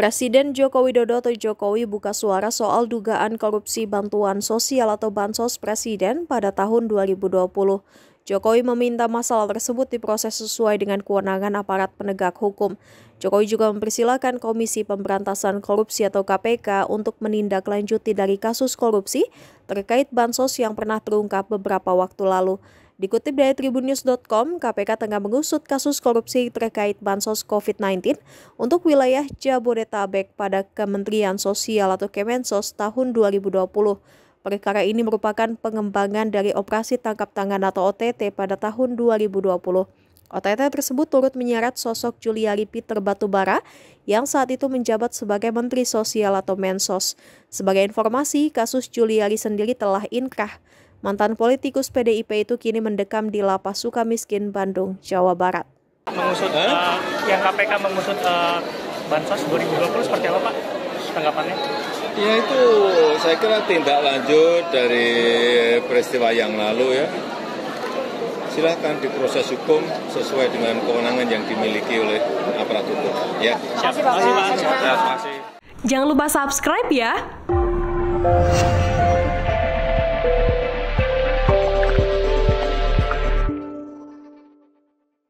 Presiden Joko Widodo atau Jokowi buka suara soal dugaan korupsi bantuan sosial atau bansos presiden pada tahun 2020. Jokowi meminta masalah tersebut diproses sesuai dengan kewenangan aparat penegak hukum. Jokowi juga mempersilahkan Komisi Pemberantasan Korupsi atau KPK untuk menindaklanjuti dari kasus korupsi terkait bansos yang pernah terungkap beberapa waktu lalu. Dikutip dari tribunnews.com, KPK tengah mengusut kasus korupsi terkait bansos COVID-19 untuk wilayah Jabodetabek pada Kementerian Sosial atau Kemensos tahun 2020. Perkara ini merupakan pengembangan dari operasi tangkap tangan atau OTT pada tahun 2020. OTT tersebut turut menyeret sosok Juliari Peter Batubara yang saat itu menjabat sebagai Menteri Sosial atau Mensos. Sebagai informasi, kasus Juliari sendiri telah inkrah. Mantan politikus PDIP itu kini mendekam di Lapas suka miskin Bandung, Jawa Barat. Mengusut uh, yang KPK mengusut uh, bansos 2020 seperti apa Pak tanggapannya? Ya itu saya kira tindak lanjut dari peristiwa yang lalu ya. Silahkan diproses hukum sesuai dengan kewenangan yang dimiliki oleh aparat hukum. Ya. Terima kasih Pak. Terima kasih. Jangan lupa subscribe ya.